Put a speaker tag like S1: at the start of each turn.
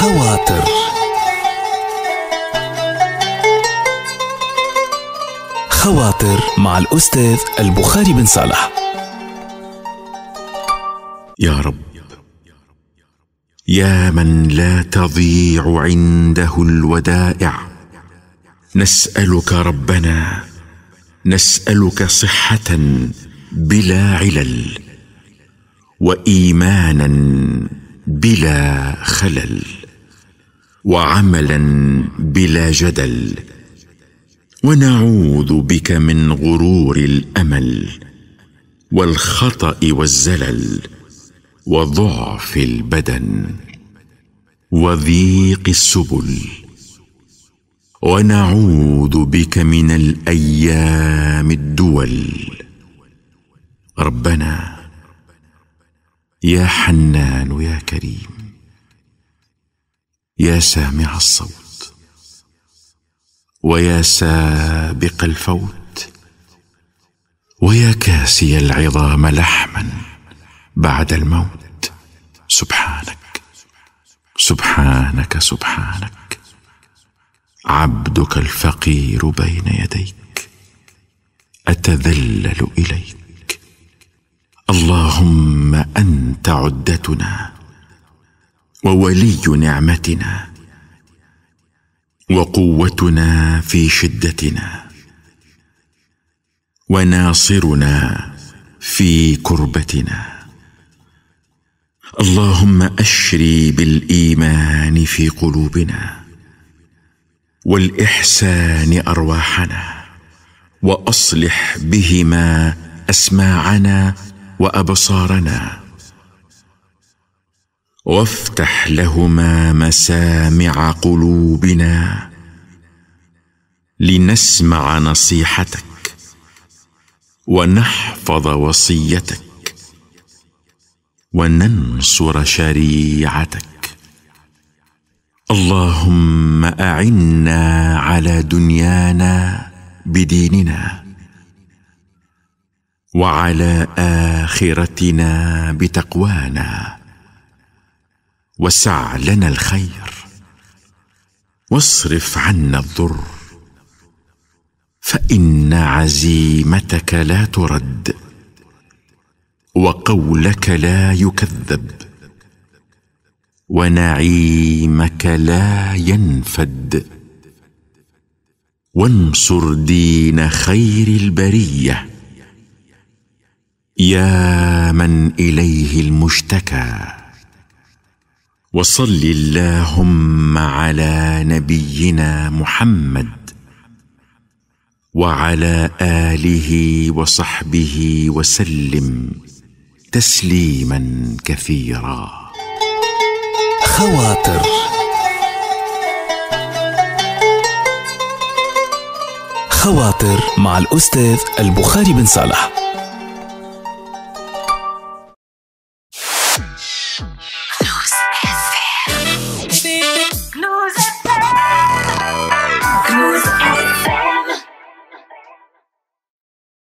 S1: خواطر خواطر مع الأستاذ البخاري بن
S2: صالح يا رب يا من لا تضيع عنده الودائع نسألك ربنا نسألك صحة بلا علل وإيمانا بلا خلل وعملا بلا جدل ونعوذ بك من غرور الامل والخطا والزلل وضعف البدن وضيق السبل ونعوذ بك من الايام الدول ربنا يا حنان يا كريم يا سامع الصوت ويا سابق الفوت ويا كاسي العظام لحما بعد الموت سبحانك سبحانك سبحانك عبدك الفقير بين يديك اتذلل اليك اللهم انت عدتنا وولي نعمتنا وقوتنا في شدتنا وناصرنا في كربتنا اللهم اشري بالايمان في قلوبنا والاحسان ارواحنا واصلح بهما اسماعنا وابصارنا وافتح لهما مسامع قلوبنا لنسمع نصيحتك ونحفظ وصيتك وننصر شريعتك اللهم اعنا على دنيانا بديننا وعلى اخرتنا بتقوانا وسع لنا الخير واصرف عنا الضر فان عزيمتك لا ترد وقولك لا يكذب ونعيمك لا ينفد وانصر دين خير البريه يا من اليه المشتكى وصل اللهم على نبينا محمد وعلى اله وصحبه وسلم تسليما كثيرا خواطر
S1: خواطر مع الاستاذ البخاري بن صالح